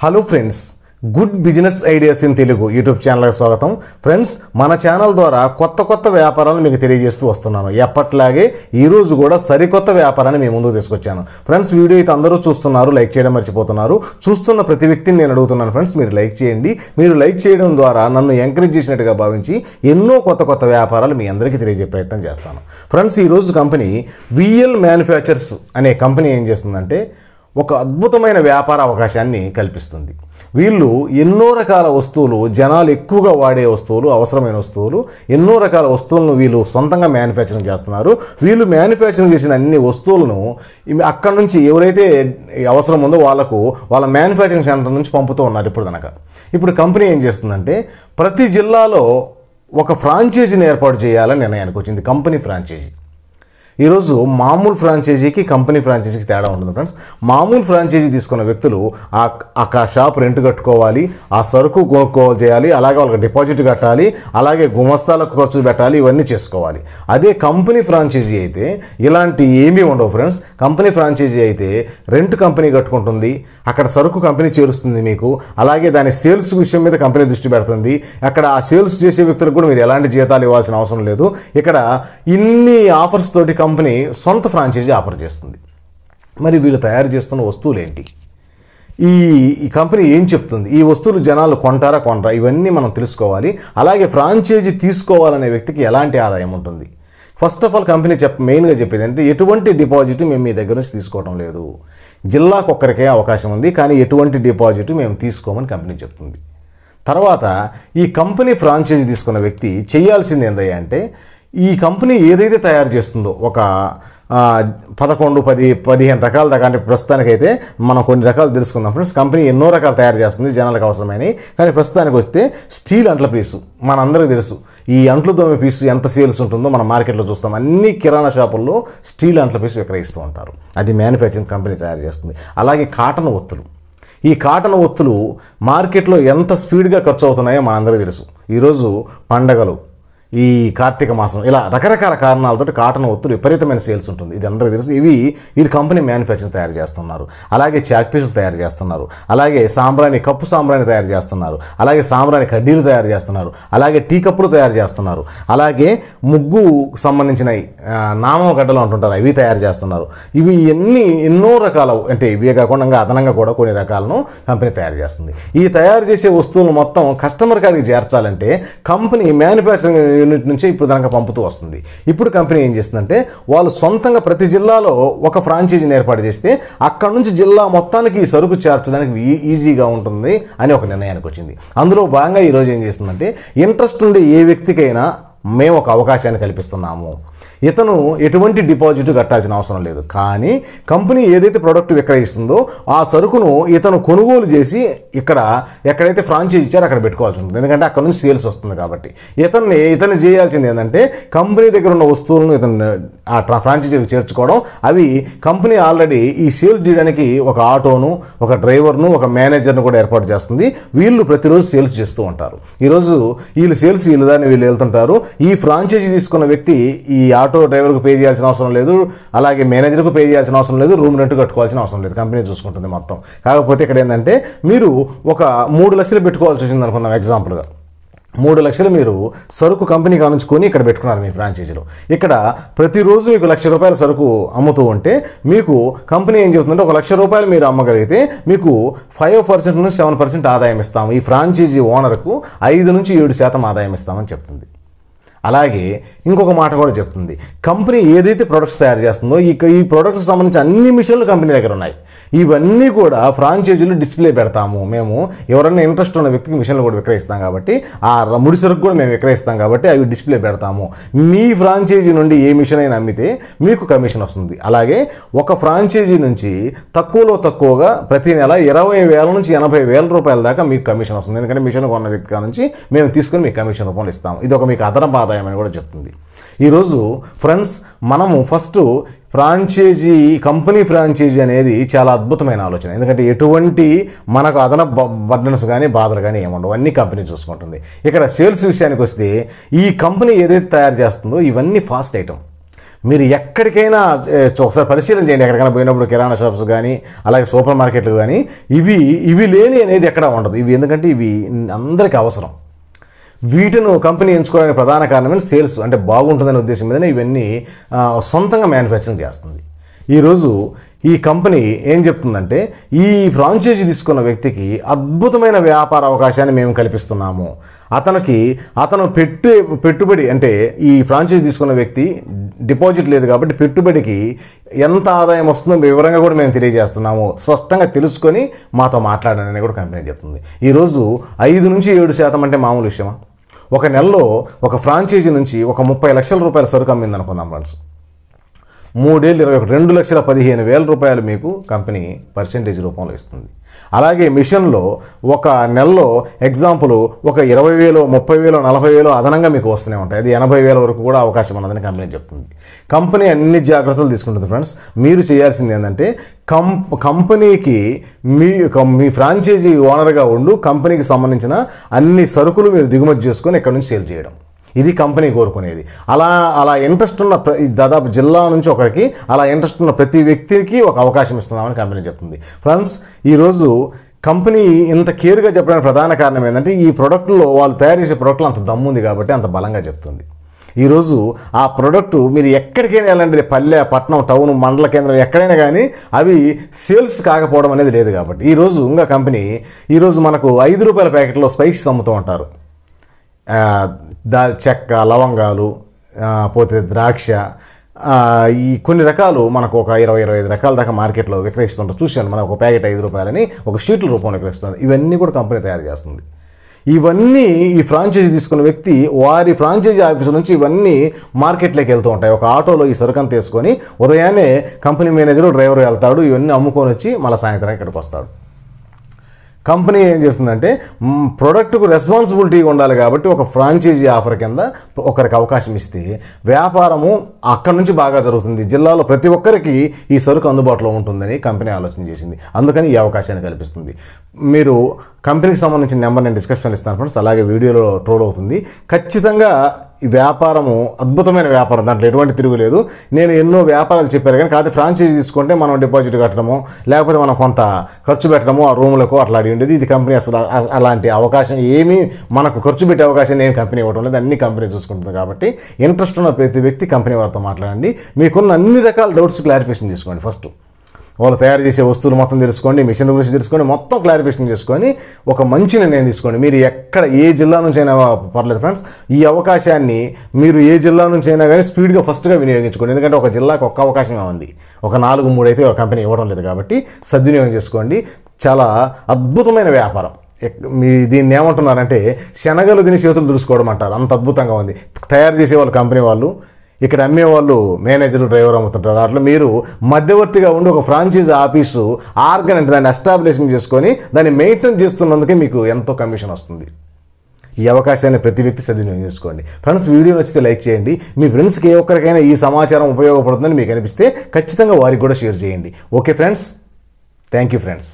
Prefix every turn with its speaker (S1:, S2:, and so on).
S1: hello friends good business ideas in Telugu YouTube ఛానల్కి స్వాగతం friends మన ఛానల్ ద్వారా కొత్త కొత్త వ్యాపారాలను మీకు తెలియజేస్తూ వస్తున్నాను ఎప్పట్లాగే ఈరోజు కూడా సరికొత్త వ్యాపారాన్ని మీ ముందుకు తీసుకొచ్చాను ఫ్రెండ్స్ వీడియో అయితే అందరూ చూస్తున్నారు లైక్ చేయడం మర్చిపోతున్నారు చూస్తున్న ప్రతి వ్యక్తిని నేను అడుగుతున్నాను ఫ్రెండ్స్ మీరు లైక్ చేయండి మీరు లైక్ చేయడం ద్వారా నన్ను ఎంకరేజ్ చేసినట్టుగా భావించి ఎన్నో కొత్త కొత్త వ్యాపారాలు మీ అందరికీ తెలియజే ప్రయత్నం చేస్తాను ఫ్రెండ్స్ ఈరోజు కంపెనీ విఎల్ మ్యానుఫ్యాక్చర్స్ అనే కంపెనీ ఏం చేస్తుందంటే ఒక అద్భుతమైన వ్యాపార అవకాశాన్ని కల్పిస్తుంది వీళ్ళు ఎన్నో రకాల వస్తువులు జనాలు ఎక్కువగా వాడే వస్తువులు అవసరమైన వస్తువులు ఎన్నో రకాల వస్తువులను వీళ్ళు సొంతంగా మ్యానుఫ్యాక్చరింగ్ చేస్తున్నారు వీళ్ళు మ్యానుఫ్యాక్చరింగ్ చేసిన అన్ని వస్తువులను అక్కడ నుంచి ఎవరైతే అవసరం ఉందో వాళ్ళకు వాళ్ళ మ్యానుఫ్యాక్చరింగ్ సెంటర్ నుంచి పంపుతూ ఉన్నారు ఇప్పుడు కనుక ఇప్పుడు కంపెనీ ఏం చేస్తుందంటే ప్రతి జిల్లాలో ఒక ఫ్రాంచైజీని ఏర్పాటు చేయాలని నిర్ణయానికి వచ్చింది కంపెనీ ఫ్రాంచైజీ ఈరోజు మామూలు ఫ్రాంచైజీకి కంపెనీ ఫ్రాంచైజీకి తేడా ఉంటుంది ఫ్రెండ్స్ మామూలు ఫ్రాంచైజీ తీసుకున్న వ్యక్తులు ఆ షాప్ రెంట్ కట్టుకోవాలి ఆ సరుకు కొనుక్కోవాలి చేయాలి అలాగే వాళ్ళకి డిపాజిట్ కట్టాలి అలాగే గుమస్తాలకు ఖర్చులు పెట్టాలి ఇవన్నీ చేసుకోవాలి అదే కంపెనీ ఫ్రాంచైజీ అయితే ఇలాంటి ఏమీ ఉండవు ఫ్రెండ్స్ కంపెనీ ఫ్రాంచైజీ అయితే రెంట్ కంపెనీ కట్టుకుంటుంది అక్కడ సరుకు కంపెనీ చేరుస్తుంది మీకు అలాగే దాని సేల్స్ విషయం మీద కంపెనీ దృష్టి పెడుతుంది అక్కడ ఆ సేల్స్ చేసే వ్యక్తులకు కూడా మీరు ఎలాంటి జీతాలు ఇవ్వాల్సిన అవసరం లేదు ఇక్కడ ఇన్ని ఆఫర్స్ తోటి కంపెనీ సొంత ఫ్రాంచైజీ ఆఫర్ చేస్తుంది మరి వీళ్ళు తయారు చేస్తున్న వస్తువులు ఏంటి ఈ ఈ కంపెనీ ఏం చెప్తుంది ఈ వస్తువులు జనాలు కొంటారా కొనరా ఇవన్నీ మనం తెలుసుకోవాలి అలాగే ఫ్రాంచైజీ తీసుకోవాలనే వ్యక్తికి ఎలాంటి ఆదాయం ఉంటుంది ఫస్ట్ ఆఫ్ ఆల్ కంపెనీ చెప్ మెయిన్గా చెప్పేది అంటే ఎటువంటి డిపాజిట్ మేము మీ దగ్గర నుంచి తీసుకోవడం లేదు జిల్లాకు ఒక్కరికే అవకాశం ఉంది కానీ ఎటువంటి డిపాజిట్ మేము తీసుకోమని కంపెనీ చెప్తుంది తర్వాత ఈ కంపెనీ ఫ్రాంచైజీ తీసుకున్న వ్యక్తి చేయాల్సింది ఏందయ్యా అంటే ఈ కంపెనీ ఏదైతే తయారు చేస్తుందో ఒక పదకొండు పది పదిహేను రకాల దాకా అంటే ప్రస్తుతానికైతే మనం కొన్ని రకాలు తెలుసుకుందాం ఫ్రెండ్స్ కంపెనీ ఎన్నో రకాలు తయారు చేస్తుంది జనాలకు అవసరమని కానీ ప్రస్తుతానికి వస్తే స్టీల్ అంట్ల పీసు మనందరికీ తెలుసు ఈ అంట్లు దోమ పీసు ఎంత సేల్స్ ఉంటుందో మనం మార్కెట్లో చూస్తాం అన్ని కిరాణా షాపుల్లో స్టీల్ అంట్ల పీసు విక్రయిస్తూ ఉంటారు అది మ్యానుఫ్యాక్చరింగ్ కంపెనీ తయారు చేస్తుంది అలాగే కాటన్ ఒత్తులు ఈ కాటన్ ఒత్తులు మార్కెట్లో ఎంత స్పీడ్గా ఖర్చు అవుతున్నాయో మనందరికీ తెలుసు ఈరోజు పండగలు ఈ కార్తీక మాసం ఇలా రకరకాల కారణాలతో కాటన్ ఒత్తులు విపరీతమైన సేల్స్ ఉంటుంది ఇది అందరికీ తెలుసు ఇవి వీరి కంపెనీ మ్యానుఫ్యాక్చరింగ్ తయారు చేస్తున్నారు అలాగే చాట్ పీసులు తయారు చేస్తున్నారు అలాగే సాంబ్రాణి కప్పు సాంబ్రాణి తయారు చేస్తున్నారు అలాగే సాంబ్రాణి కడ్డీలు తయారు చేస్తున్నారు అలాగే టీ కప్పులు తయారు చేస్తున్నారు అలాగే ముగ్గు సంబంధించిన నామం గడ్డలు అంటుంటారు అవి తయారు చేస్తున్నారు ఇవి ఎన్ని ఎన్నో రకాల అంటే ఇవే కాకుండా అదనంగా కూడా కొన్ని రకాలను కంపెనీ తయారు చేస్తుంది ఈ తయారు చేసే వస్తువులు మొత్తం కస్టమర్ కాడికి చేర్చాలంటే కంపెనీ మ్యానుఫ్యాక్చరింగ్ యూనిట్ నుంచి దానికి పంపుతూ వస్తుంది ఇప్పుడు కంపెనీ ఏం చేస్తుందంటే వాళ్ళు సొంతంగా ప్రతి జిల్లాలో ఒక ఫ్రాంచైజీని ఏర్పాటు చేస్తే అక్కడ నుంచి జిల్లా మొత్తానికి ఈ సరుకు చేర్చడానికి ఈజీగా ఉంటుంది అని ఒక నిర్ణయానికి వచ్చింది అందులో భాగంగా ఈరోజు ఏం చేస్తుందంటే ఇంట్రెస్ట్ ఉండే ఏ వ్యక్తికైనా మేము ఒక అవకాశాన్ని కల్పిస్తున్నాము ఇతను ఎటువంటి డిపాజిట్ కట్టాల్సిన అవసరం లేదు కానీ కంపెనీ ఏదైతే ప్రోడక్ట్ విక్రయిస్తుందో ఆ సరుకును ఇతను కొనుగోలు చేసి ఇక్కడ ఎక్కడైతే ఫ్రాంచైజ్ ఇచ్చారో అక్కడ పెట్టుకోవాల్సి ఉంటుంది ఎందుకంటే అక్కడ నుంచి సేల్స్ వస్తుంది కాబట్టి ఇతన్ని ఇతను చేయాల్సింది ఏంటంటే కంపెనీ దగ్గర ఉన్న వస్తువులను ఇతను ఆ ట్రా ఫ్రాంచైజీకి చేర్చుకోవడం అవి కంపెనీ ఆల్రెడీ ఈ సేల్స్ చేయడానికి ఒక ఆటోను ఒక డ్రైవర్ను ఒక మేనేజర్ను కూడా ఏర్పాటు చేస్తుంది వీళ్ళు ప్రతిరోజు సేల్స్ చేస్తూ ఉంటారు ఈరోజు వీళ్ళు సేల్స్ వీళ్ళు దాన్ని వీళ్ళు వెళ్తుంటారు ఈ ఫ్రాంచైజీ తీసుకున్న వ్యక్తి ఈ ఆటో డ్రైవర్కు పే చేయాల్సిన అవసరం లేదు అలాగే మేనేజర్కు పే చేయాల్సిన అవసరం లేదు రూమ్ రెంట్ కట్టుకోవాల్సిన అవసరం లేదు కంపెనీ చూసుకుంటుంది మొత్తం కాకపోతే ఇక్కడ ఏంటంటే మీరు ఒక మూడు లక్షలు పెట్టుకోవాల్సి వచ్చింది అనుకున్నాం ఎగ్జాంపుల్గా మూడు లక్షలు మీరు సరుకు కంపెనీ కానుంచుకొని ఇక్కడ పెట్టుకున్నారు మీ ఫ్రాంచైజీలో ఇక్కడ ప్రతిరోజు మీకు లక్ష రూపాయల సరుకు అమ్ముతూ ఉంటే మీకు కంపెనీ ఏం చెబుతుందంటే ఒక లక్ష రూపాయలు మీరు అమ్మగలిగితే మీకు ఫైవ్ పర్సెంట్ నుంచి సెవెన్ పర్సెంట్ ఆదాయం ఇస్తాము ఈ ఫ్రాంచైజీ ఓనర్కు ఐదు నుంచి ఏడు శాతం ఆదాయం ఇస్తామని చెప్తుంది అలాగే ఇంకొక మాట కూడా చెప్తుంది కంపెనీ ఏదైతే ప్రొడక్ట్స్ తయారు చేస్తుందో ఈ ఈ ప్రొడక్ట్స్ సంబంధించి అన్ని మిషన్లు కంపెనీ దగ్గర ఉన్నాయి ఇవన్నీ కూడా ఫ్రాంచైజీలు డిస్ప్లే పెడతాము మేము ఎవరైనా ఇంట్రెస్ట్ ఉన్న వ్యక్తికి మిషన్లు కూడా విక్రయిస్తాం కాబట్టి ఆ ముడి సరుకు కూడా మేము విక్రయిస్తాం కాబట్టి అవి డిస్ప్లే పెడతాము మీ ఫ్రాంచైజీ నుండి ఏ మిషన్ అయినా అమ్మితే మీకు కమిషన్ వస్తుంది అలాగే ఒక ఫ్రాంచైజీ నుంచి తక్కువలో తక్కువగా ప్రతి నెల ఇరవై వేల నుంచి ఎనభై వేల రూపాయల దాకా మీకు కమిషన్ వస్తుంది ఎందుకంటే మిషన్ కొన్న వ్యక్తి నుంచి మేము తీసుకుని మీకు కమిషన్ రూపంలో ఇస్తాము ఇది ఒక మీకు అదనపు సంప్రదాయం అని కూడా చెప్తుంది ఈరోజు ఫ్రెండ్స్ మనము ఫస్ట్ ఫ్రాంచైజీ కంపెనీ ఫ్రాంచైజీ అనేది చాలా అద్భుతమైన ఆలోచన ఎందుకంటే ఎటువంటి మనకు అదన బర్డన్స్ కానీ బాధలు కానీ ఏముండవు అన్ని కంపెనీ చూసుకుంటుంది ఇక్కడ సేల్స్ విషయానికి వస్తే ఈ కంపెనీ ఏదైతే తయారు చేస్తుందో ఇవన్నీ ఫాస్ట్ ఐటమ్ మీరు ఎక్కడికైనా ఒకసారి పరిశీలన చేయండి ఎక్కడికైనా పోయినప్పుడు కిరాణా షాప్స్ కానీ అలాగే సూపర్ మార్కెట్లు కానీ ఇవి ఇవి లేని అనేది ఎక్కడ ఉండదు ఇవి ఎందుకంటే ఇవి అందరికీ అవసరం వీటిను కంపెనీ ఎంచుకోవడానికి ప్రధాన కారణమైన సేల్స్ అంటే బాగుంటుందనే ఉద్దేశం మీదనే ఇవన్నీ సొంతంగా మ్యానుఫ్యాక్చరింగ్ చేస్తుంది ఈరోజు ఈ కంపెనీ ఏం చెప్తుందంటే ఈ ఫ్రాంచైజీ తీసుకున్న వ్యక్తికి అద్భుతమైన వ్యాపార అవకాశాన్ని మేము కల్పిస్తున్నాము అతనికి అతను పెట్టు పెట్టుబడి అంటే ఈ ఫ్రాంచైజీ తీసుకున్న వ్యక్తి డిపాజిట్ లేదు కాబట్టి పెట్టుబడికి ఎంత ఆదాయం వస్తుందో వివరంగా కూడా మేము తెలియజేస్తున్నాము స్పష్టంగా తెలుసుకొని మాతో మాట్లాడాలని కూడా కంపెనీ చెప్తుంది ఈరోజు ఐదు నుంచి ఏడు శాతం అంటే మామూలు విషయమా ఒక నెలలో ఒక ఫ్రాంచైజీ నుంచి ఒక ముప్పై లక్షల రూపాయల సరుకు అమ్మింది అనుకుందాం ఫ్రెండ్స్ మూడేళ్ళు ఇరవై ఒకటి రెండు లక్షల పదిహేను వేల రూపాయలు మీకు కంపెనీ పర్సెంటేజ్ రూపంలో ఇస్తుంది అలాగే మిషన్లో ఒక నెలలో ఎగ్జాంపుల్ ఒక ఇరవై వేలు ముప్పై వేలు నలభై వేలు అదనంగా మీకు వస్తూనే ఉంటాయి అది ఎనభై వేల వరకు కూడా అవకాశం ఉన్నదని కంపెనీ చెప్తుంది కంపెనీ అన్ని జాగ్రత్తలు తీసుకుంటుంది ఫ్రెండ్స్ మీరు చేయాల్సింది ఏంటంటే కం కంపెనీకి మీ మీ ఫ్రాంచైజీ ఓనర్గా ఉండు కంపెనీకి సంబంధించిన అన్ని సరుకులు మీరు దిగుమతి చేసుకొని ఇక్కడ నుంచి సేల్ చేయడం ఇది కంపెనీ కోరుకునేది అలా అలా ఇంట్రెస్ట్ ఉన్న దాదాపు జిల్లా నుంచి ఒకరికి అలా ఇంట్రెస్ట్ ఉన్న ప్రతి వ్యక్తికి ఒక అవకాశం ఇస్తున్నామని కంపెనీ చెప్తుంది ఫ్రెండ్స్ ఈరోజు కంపెనీ ఇంత కేర్గా చెప్పడానికి ప్రధాన కారణం ఏంటంటే ఈ ప్రోడక్ట్లో వాళ్ళు తయారు చేసే ప్రోడక్ట్లో అంత దమ్ము ఉంది కాబట్టి అంత బలంగా చెప్తుంది ఈరోజు ఆ ప్రోడక్ట్ మీరు ఎక్కడికైనా వెళ్ళండి పల్లె పట్టణం టౌన్ మండల కేంద్రం ఎక్కడైనా కానీ అవి సేల్స్ కాకపోవడం అనేది లేదు కాబట్టి ఈరోజు ఇంకా కంపెనీ ఈరోజు మనకు ఐదు రూపాయల ప్యాకెట్లో స్పైసీస్ అమ్ముతూ ఉంటారు దా చెక్క లవంగాలు పోతే ద్రాక్ష ఈ కొన్ని రకాలు మనకు ఒక ఇరవై ఇరవై ఐదు రకాల దాకా మార్కెట్లో విక్రయిస్తుంటారు చూశాను మనకు ఒక ప్యాకెట్ ఐదు రూపాయలని ఒక షీట్ల రూపంలో విక్రయిస్తున్నారు ఇవన్నీ కూడా కంపెనీ తయారు చేస్తుంది ఇవన్నీ ఈ ఫ్రాంచైజీ తీసుకున్న వ్యక్తి వారి ఫ్రాంచైజీ ఆఫీస్ నుంచి ఇవన్నీ మార్కెట్లోకి వెళ్తూ ఉంటాయి ఒక ఆటోలో ఈ సరుకంత తీసుకొని ఉదయాన్నే కంపెనీ మేనేజరు డ్రైవర్ వెళ్తాడు ఇవన్నీ అమ్ముకొని వచ్చి మళ్ళీ సాయంత్రం ఇక్కడికి వస్తాడు కంపెనీ ఏం చేస్తుందంటే ప్రొడక్ట్కు రెస్పాన్సిబిలిటీ ఉండాలి కాబట్టి ఒక ఫ్రాంచైజీ ఆఫర్ కింద ఒకరికి అవకాశం ఇస్తే వ్యాపారము అక్కడి నుంచి బాగా జరుగుతుంది జిల్లాలో ప్రతి ఒక్కరికి ఈ సరుకు అందుబాటులో ఉంటుందని కంపెనీ ఆలోచన చేసింది అందుకని ఈ అవకాశాన్ని కల్పిస్తుంది మీరు కంపెనీకి సంబంధించిన నెంబర్ నేను డిస్క్రిప్షన్లో ఇస్తాను ఫ్రెండ్స్ అలాగే వీడియోలో ట్రోల్ అవుతుంది ఖచ్చితంగా ఈ వ్యాపారము అద్భుతమైన వ్యాపారం దాంట్లో ఎటువంటి తిరుగులేదు నేను ఎన్నో వ్యాపారాలు చెప్పారు కానీ కాదు ఫ్రాంచైజీ తీసుకుంటే మనం డిపాజిట్ కట్టడము లేకపోతే మనం కొంత ఖర్చు పెట్టడము ఆ రూములకు అట్లా అడిగి ఉండేది ఇది కంపెనీ అసలు అలాంటి అవకాశం ఏమీ మనకు ఖర్చు పెట్టే అవకాశం ఏం కంపెనీ ఇవ్వడం లేదు అన్ని కంపెనీ చూసుకుంటుంది కాబట్టి ఇంట్రెస్ట్ ఉన్న ప్రతి వ్యక్తి కంపెనీ వారితో మాట్లాడండి మీకున్న అన్ని రకాల డౌట్స్ క్లారిఫికేషన్ తీసుకోండి ఫస్ట్ వాళ్ళు తయారు చేసే వస్తువులు మొత్తం తెలుసుకోండి మిషన్ గురించి తెలుసుకోండి మొత్తం క్లారిఫికేషన్ చేసుకొని ఒక మంచి నిర్ణయం తీసుకోండి మీరు ఎక్కడ ఏ జిల్లా నుంచి అయినా పర్లేదు ఫ్రెండ్స్ ఈ అవకాశాన్ని మీరు ఏ జిల్లా నుంచి అయినా కానీ స్పీడ్గా ఫస్ట్గా వినియోగించుకోండి ఎందుకంటే ఒక జిల్లాకు ఒక్క అవకాశమే ఉంది ఒక నాలుగు మూడు అయితే ఒక కంపెనీ ఇవ్వడం లేదు కాబట్టి సద్వినియోగం చేసుకోండి చాలా అద్భుతమైన వ్యాపారం మీ దీన్ని ఏమంటున్నారంటే శనగలు దీని చేతులు దుడుచుకోవడం అంటారు అంత అద్భుతంగా ఉంది తయారు చేసే వాళ్ళు కంపెనీ వాళ్ళు ఇక్కడ అమ్మేవాళ్ళు మేనేజర్ డ్రైవర్ అమ్ముతుంటారు అట్లా మీరు మధ్యవర్తిగా ఉండి ఒక ఫ్రాంచైజ్ ఆఫీసు ఆర్గన్ అంటే దాన్ని ఎస్టాబ్లిషింగ్ చేసుకొని దాన్ని మెయింటైన్ చేస్తున్నందుకే మీకు ఎంతో కమిషన్ వస్తుంది ఈ అవకాశాన్ని ప్రతి వ్యక్తి సద్వినియోగం చేసుకోండి ఫ్రెండ్స్ వీడియో నచ్చితే లైక్ చేయండి మీ ఫ్రెండ్స్కి ఏ ఒక్కరికైనా ఈ సమాచారం ఉపయోగపడుతుందని మీకు అనిపిస్తే ఖచ్చితంగా వారికి కూడా షేర్ చేయండి okay friends thank you friends